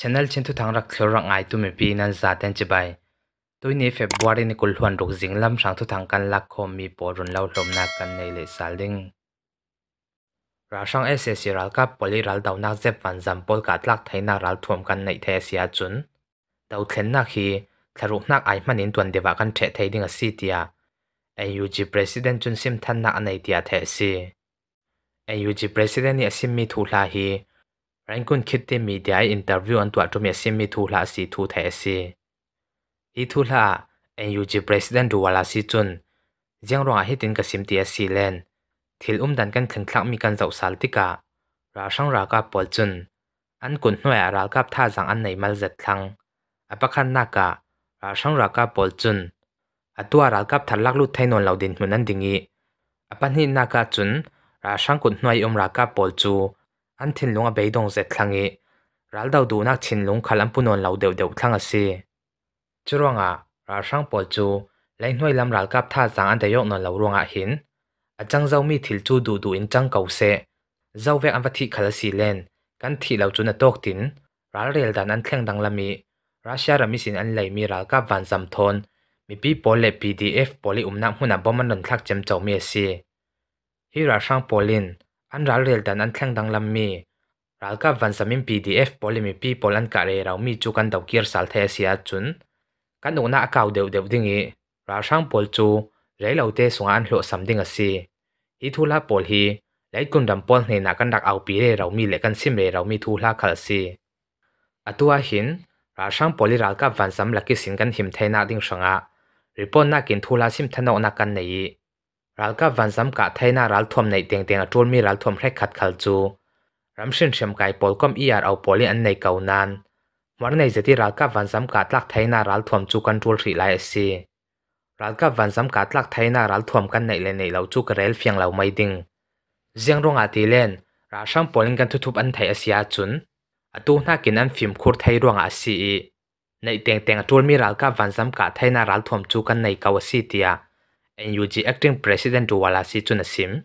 ชแนลชินทุทางรักเคลื่อนรักไอตุ้มปีนั้นจะเต้นจีไปตัวนี้เฟบวารีนี่กุลหวนรุกสิงลำสังทุทางกันรักคมมีปอรุนเล่าลมนักกันในเลสซาลิงราชังเอเซซิรัลกับปอลิรัลดาวนักเจ็บฟันซัมปอลกัดลักไทยนารัลทวมกันในเทเซียจุนดาวเทนนักฮีสรุปนักไอมันินตัวเดวากันเทไทยดิ้งสิติีาเอยูจีประธานจุนซิมทันนักในเดเทซีเอยูจีประธานยี่สิมมีทุลาฮีรังกุนคิดที่มีเดียอินเตอร์วิวอันตัวจุเมียสิมีทูลาสีทูเทสีีทูลาเอ็นยูจีประธานดูวลาสีจุนยังรองอาหิตินกสิมตีสีเลนทิลอุ้มดันกันขึ้นคลักมีกันเจ้าสาลติการาชังรากาปอลจุน อันกุนหน่วยรากาบท่าจังอันในมลจัดลัง อปะคันนักการาชังรากาปอลจุนอตัวรากาบทัลักลุดไทนนนเหล่าดินหุนันดิงีอปะนีินักจุน ราชังกุนหน่วยอมรากาปอลจูอันทินลงอเบยดงเสร็จทั้งอีรัลดาวดูนักทินลงขลังปุ่นนเหล่าเดียวเดียวทั้งอาศสิจุรวงอ่ะราช่างปอจูแรงห้วยลำรัลกับท่าสังอันเดียกนนเหลารวงอ่ะหินอาจังเจ้ามีถิลจูดูดูอินจังเก่าเสเจ้าเวอันวัติขลังสีเลนกันที่เหลาจุนตกตินรัลเรียลดานันนแข่งดังละมีรัสเซียรามีสินอันไหลมีรัลกับวันซัมทนมีปีโปเลปีดีเอฟโปลิอุมนักหุ่นอ่ะบอมันนนทักเจมเจ้าเมีเสีฮิราช่างโปลินันรัลเรลดันอันแข่งดังลำมีรัลกับวันสมิมเอฟพอลิมีพีพอลันการเรามีจุกันดาวเกียร์สัลเทเสียจุนกันดูน่าเก่าเดวเดวดิ่งอีราช่างพอลจูไรเราเตสุงอันหลสัมดิ่งอสีฮิทูลาพอลฮีไลกุนดัมปอนเนนักันดักเอาปีเรเรามีเลกันซิมเรเรามีทูลาคาลสีอตัวหินรลช่างพอลิรัลกับวันสมลักกิสินกันหิมเทนาดิ่งสังะริปอนนักกินทูลาซิมทนอนักกันในรัลกับวันซ้ำกะเทน่ารัลทอมในเตียงเตียงจูนมีรัลทอมแรกขัดขัลจูรัเชินเชีมไก่ปอลก็มีอาเอาปอลีอันในเก่านานวันในจตที่รัลกับวันซ้ำกะลักเทน่ารัลทอมจูกันจูนสีลายสีรัลกับวันซ้ำกะลักเทน่ารัลทอมกันในเลนในเ่าจูกเรลเฟียงเหล่าไม่ดึงเซียงรงอาตีเลนราชังปอลิงกันทุบอันไทยอเชียจุนอตูน่ากินอันฟิล์มคูร์ไทยรงอาซีในเตียงเตียงจูนมีรัลกับวันซ้ำกะเทน่ารัลทอมจูกันในเก่าสีเตีย NUG acting president Walasi chuna sim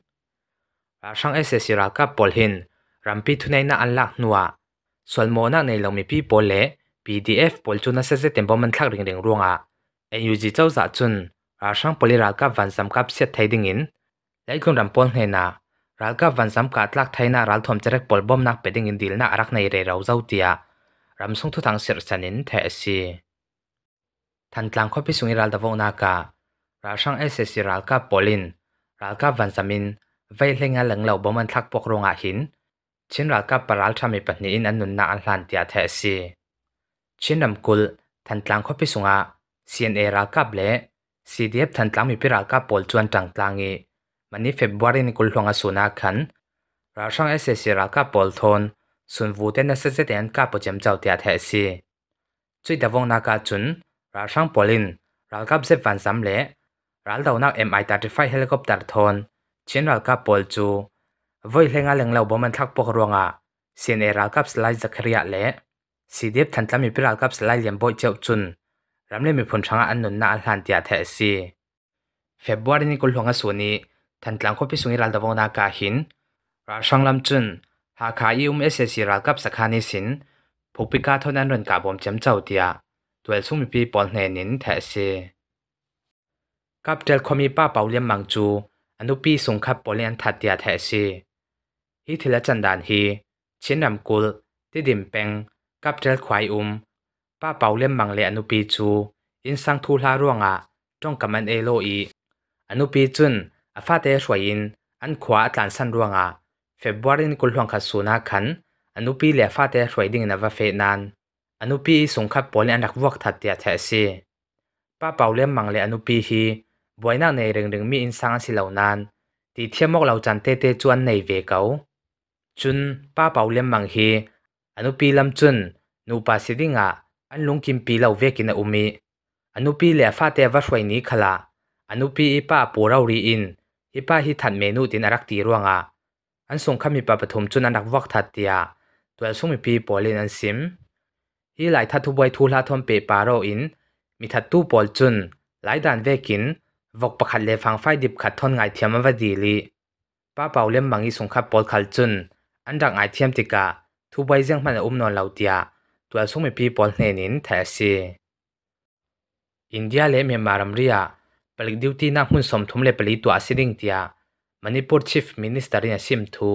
rang ese siraka polhin rampi thunai na anlak nuwa solmona nei lomi pi pole PDF pol chuna se se tempo man thak ring ring ruanga NUG chau za chun rang poliraka vansam kap se thaiding in laikun rampol hne na ralka vansam ka tlak thaina ral thom charek polbom nak peding in dilna arak nei re rau zau tia ramsung thu thang sir sanin the asi than tlang khopi sungi ral dawo na ka ราช่างเอเซซิรัลกาปอลินรัลกาวันซามินเว้เลงาหลังเหล่าบมันทักพวกโรงอาหินชินรัลกาปรัลทามีปัจนิอินอันนุนนาอัลลันติอาเทสีชินนำกุลทันตลังขพิสุงะนเอรัลกาเบลซีีดเอฟทันตลังมีพิรัลกาปอลจวนจังตลังอีมันนี่เฟบวารีนิกุลหลงอสุนักขันราช่างเอเซซิรัลกาปอลทนส่วนวูเตนเซเซเตนกาปจมเจ้าติอาเทสีจุดเดวงนากาจุน ราช่างปอลินรัลกาเซฟันซัมเลรัลเดานักัดไฟเฮลิคอปเตอร์ทอนเชนรัลกับปอลจูว้เลงาเลงเราบ่มันทักปกรวงอ่ะเซนเอรัลกับสไลด์จักรยานเละสีเดียบทันตามีพิรัลกับสไลด์เลียมบ่อยเจ้าจุนรำเล่มีผลช่างอันนุนน่าอัหลันเดียเทสีเฟบวารีนี่กุลหงอสูนีทันตังคบพิสุงรัลดาวงนากาหินราช่างลำจุนหาขาอิ้มเอเซซีรัลกับสักานิสินผู้พิการเท่านั้นรุนกาบอมจเจ้าเดียตัวเอลซุ่มมีพีปอนเนนินเทสีกับเดลคอมีป้าเปาเลียมมังจูอนุปีสุงขับปเลียนทัดยาแทซีฮิทิละจันดานฮีเชนนำกุลติดดิมเปงกับเดลควายอุม ป้าเปาเลียมมังเลอนุปีจู อินสังทูลาร่วงอะจงกัมันเอโลอีอนุปีจุนอาฟาเตสวยิน อันขวาตานสันร่วงอะเฟบวารินกุลหวงขัดสูนาขันอนุปีเลฟาเตชวยดิ่งนาวเฟนานอนุปีสุงขับปเลียนรักวกทัดยาแทซีป้าเปาเลียมมังเลอนุปีฮีบวยนักในเรื่องเรื่องมีอินสังสิเหล่านั้นที่เทียมกเราจันเตเตจวนในเวเกาจุนป้าเปาเลียมมังฮีอนุปีลำจุนนูปาสิดิงะอันลุงกิมปีเราเวกินอุมีอนุปีเหล่าฟาเตวัชวยนี้ขละอนุปีอีป้าปูเราลีอินอีป้าฮิทันเมนูตินอรักตีรวงอ่ะอันส่งขมีปปฐมจุนอันรักวักทัดเตียตัวส่งมีปีปอลินอันซิมฮีหลทัดทุบวยทูลาทอมเปปาโรอิน มีทัดตู้ปอลจุนหลดัานเวกินวกประคัดเลฟังไฟดิบขัดทนไอเทียมมาวดีลีป้าเปาเลี้ยมบางอีสงขับปอลขัดจุนอันดักไอเทียมติกาทุบใบเสียงมันอุ้มนอนเหล่าเตียตัวสุ่มพีปอลเนนินแทสีอินเดียเล่เมียมารมเรียปลิกดิวตีนักมุ่นสมทุมเล่ปลิตัวสิริงเตียมันนี่ปูชิฟมินิสตรีนซิมทู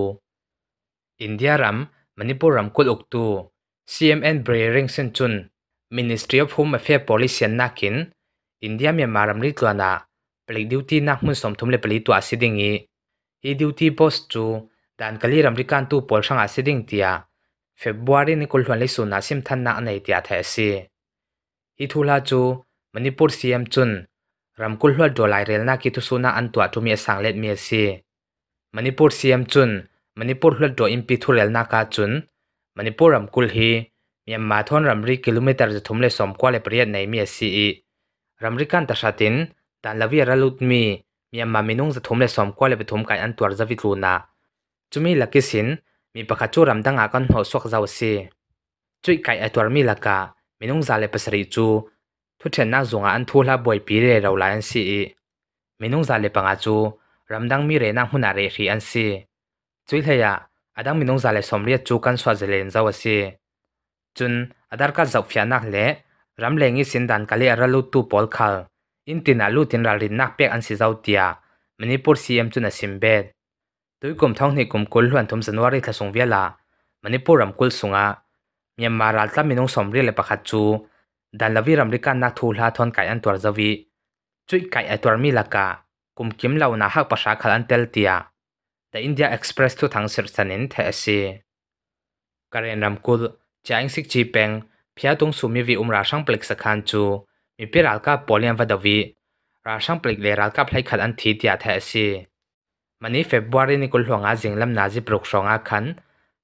อินเดียรัมมันนี่ปูรัมกุลอุกตู CMN b r e r i n g s e n จุน Ministry of Home Affairs Policy นักินอินเดียเมียมารมรีตัวนาปลิดดิวตีนักมุ่งสมทุมเลยปลิดตัวสิ่งนี้ฮีดิวตีบอสจูดานกลีรำริการตัวปอลช่างสิ่งเดียฟีบวารีนิคุลฮวนลิสุนัสิมทันนักในเดียเทสีฮีทูลาจูมณิปุรซีเอ็มจุนรำคุลฮวนดลไลเรลนักิตุสุนักอันตัวทุมีสังเลตเมีสีมณิปุรซีเอ็มจุนมณิปุรฮวนดออินพีทูเรลนักาจุนมณิปุรรำคุลฮีมีมาทอนรำริกิโลเมตรจะทุมเลยสมกวาเลยปรียดในเมีสีรำริการตัดสินใแต่ละวิรัลุดมีมีอามามีนุ่งจะทุ่มเละสมกว่าเละไปทุ่มกันอันตัวจะวิรูนาจุมีลักกิสินมีประคจูรำดังอากันหัวสวกเจ้าสีจุยไก่ไอตัวมีลักกามีนุ่งซาเลปสริจูทุเชนน่าจงอันทุลาบ่อยปีเรเราลายอันสีมีนุ่งซาเลปังอาจูรำดังมีเรนังหุนอะไรรีอันสีจุยเทียอาดังมีนุ่งซาเลสมเรียจูกันสวาเจเลนเจ้าสีจุนอาดักก็จะฟิอานักเล่รำเลงิสินดันกะเลยรัลุตูปอลคัลอินตินัลูตินรารินนักเปียกอันสิเจ้าเตียมันนี่ปุ่นซีเอ็มจุนสิมเบดตัวกุมท้องนี่กุมกุลหวนทุ่มสนวาริทส่งเวลามันนี่ปุ่นรำกุลสุงะมีมาราลตามินุสมเรียเลปขัดจูดันลวิรำริกันนักทูลหาทอนไก่อันตัวจวีจุยไก่อันตัวมีลักกะกุมกิมเหล่านาฮักภาษาขลันเตลเตียแต่อินเดียเอ็กซ์เพรสทุ่ทางสิรสันินเทสีการเรียนรำกุลจะอิงสิกจีเป็งพิจารณาสุมีวิอุมราชังเปลิกสักขันจูมีเปรัลกับปอลยันวัดวีราชังปลิกเลรัลกับไลขัดอันทีที่อาเทสีมันนี้เฟบรุรีนี่กุลหงอาจิงลำนาจิปรุกสองอาคัน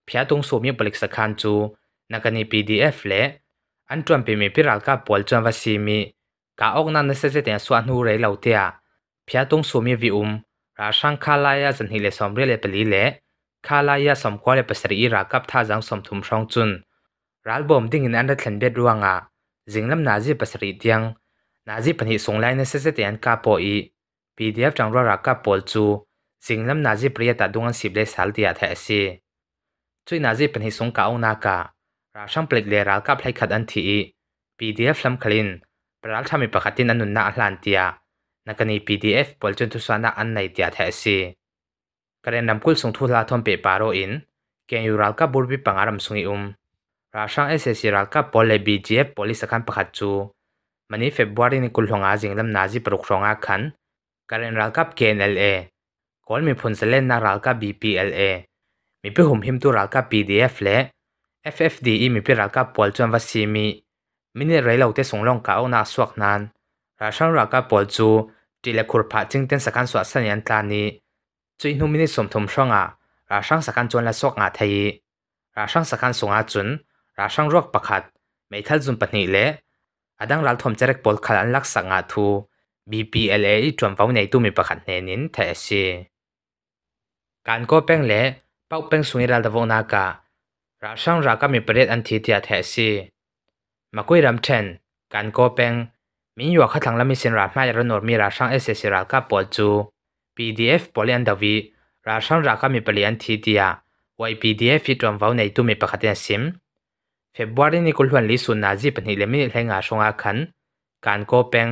พิจารณาสูมีปลิกสักคันจูนักนี้ PDF เล่อันจวนเป็นมีเปรัลกับปอลจวนวัสีมีกาออกนั้นเสจเตียนส่วนหูเรลาวเตียพิจารณาสูมีวิอุมราชังคาลายาสันฮิเลสอมเรเลปลีเล่คาลายาสมควรเลปสรีรากับท่าจังสมทุมช่องจุนรัลบอมดิ่งอันดัดเซนเบ็ดรวงอ่ะ zinglam nazi pasri tiang nazi pani songlai na sese tian ka po i pdf changro ra ka pol chu zinglam nazi priya ta dungan sible sal tia tha ase chui nazi pani song ka ona ka ra sham plek le ra ka phlai khat an thi i pdf lam khalin pral thami pakhatin anun na hlan tia nakani pdf pol chun tu sana an nai tia tha ase karen namkul sung thu la thom pe paro in ken yural ka burbi pangaram sungi um ราช่างเอเซซิรักกับปอลเลบีเจฟปอลิสขันประคัตจูมันนี้เฟบวารีนี้คุณหงอาจิงลำนาจิปรุกรองอาคันการันรักกับเคนเอลเอคนมีผลเสลนนารักกับบีพีเอลเอมีพ้หุ่มหิมตัวรักกับพีดีเอฟเล่เอฟเอฟดีอีมีพิรักกับปอลจวนวัซีมีมินิเรลเอาเตส่งลงก้าวนาสวกน้นราช่างรักกับปอลจูจีเลคุรพัดจึงเต้นสักันสวัสดิ์ยันตานีจุยนุมินิสมทมช่องอาราช่างสักันจวนและสวกอาไทยราช่างสักันสงอาจุนราชังรวกประคัดไม่ทัลจุนปนิเละอดังรัลทอมเจริกบอลขันลักสังอาทู BPLA จวนฟ้าในตู้มีประคัดเนนินแทสีการก่อเป้งเละเป้าเป้งสุนิรัลดวงนาการาชังรากามีประเด็นอันทีเดียแทสีมาคุยรำเชนการก่อเป้งมีอยู่ขัดทางละมีสินราไม่รอน์มีราชังเอสเซสิราก็ปอจู PDF ปอลยันดวีราชังรากามีประเด็นอันทีเดีย YPDF จวนฟ้าในตู้มีประคัดเนสิมฟบรนี้กุลวันลิสุนาจเป็นิเลมิเลงอาชงอาคันการโกเปง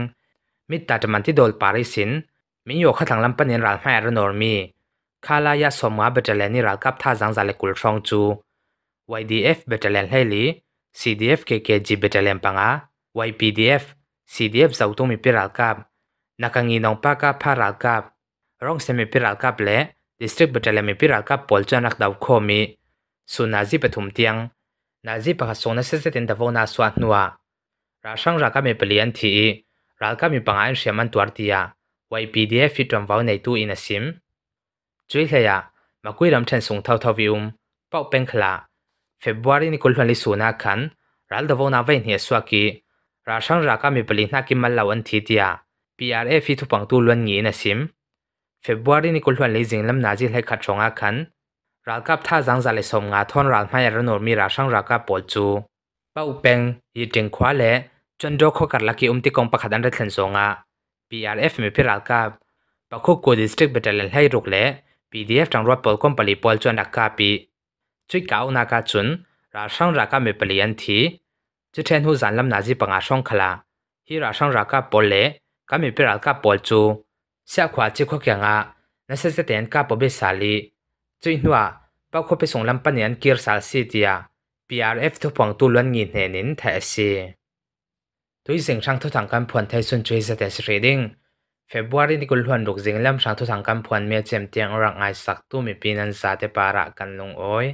มิตรจมันที่โดลปาริสินมิโยคทังลำปนินรัลแมรนอร์มีคาลายาสมาเบเจเลนิรัลกับท่าจังซาเลกุลชองจู YDF เบเจเลนเฮลี CDF KKG เบเจเลนปังอา YPDF CDF ซาอุตุมิพิรัลกับนักงานนองปากาพารัลกับร้องเซมิพิรัลกับเล่ดิสตริกเบเจเลมิพิรัลกับปอลจันักดาวโคมีสุนาจิปทุมเตียง nazi pagasona seseten davona swatnua rashang raka me pelian thi ralka mi pangan shaman twartia ypdf fitram vau nei tu in asim chui khaya makui ram than sung thau thau vium pau pengkhla february ni kulhan li suna khan ral davona vai ne swaki rashang raka mi peli na ki mallawan thi tia prf thu pangtu lon ngi na sim february ni kulhan li jinglam nazi lai kha chonga khan รักับท่าจังจะเสมงาทอนรัาไม่ระนดมีราช่างรักับปวดจูป้าอุเปงยีเจงควาเละจนโดกกัดลักกอุ้มติกองประคัดันรัตเลนสงา PRF มีพิรักับปักคุกูดิสตริกเบตเลนให้รุกเละ PDF จังรวดปอลก้มปลีปอลจวนรักกาปีช่วยก้าวนาคาจุนราช่างรักับมีปลีอันทีจุดเทนหูจันลำนาจีปังอาชงคลาฮีราช่างรักับปอลเละก็มีพิรักับปอลจูเสียขวาจิกขาเกียงอานั่นเสียเตียนกับปอบิสาลีจุยนัวปักคบไปส่งลำปันยันกีร์สาสีเดีย b r f ทุกพงตุลันงินเหนินแทสีตุยเสงช่างทุกทางการพวนไทยสุนทรีสเตสเรดิ้งเฟบรุยนี่กุลหวนดกเิงลำช่างทุกทางการพวนเมียเจมเตียงรังไอสักตู้มีปีนันซาเตปาระกันลงโอ้ย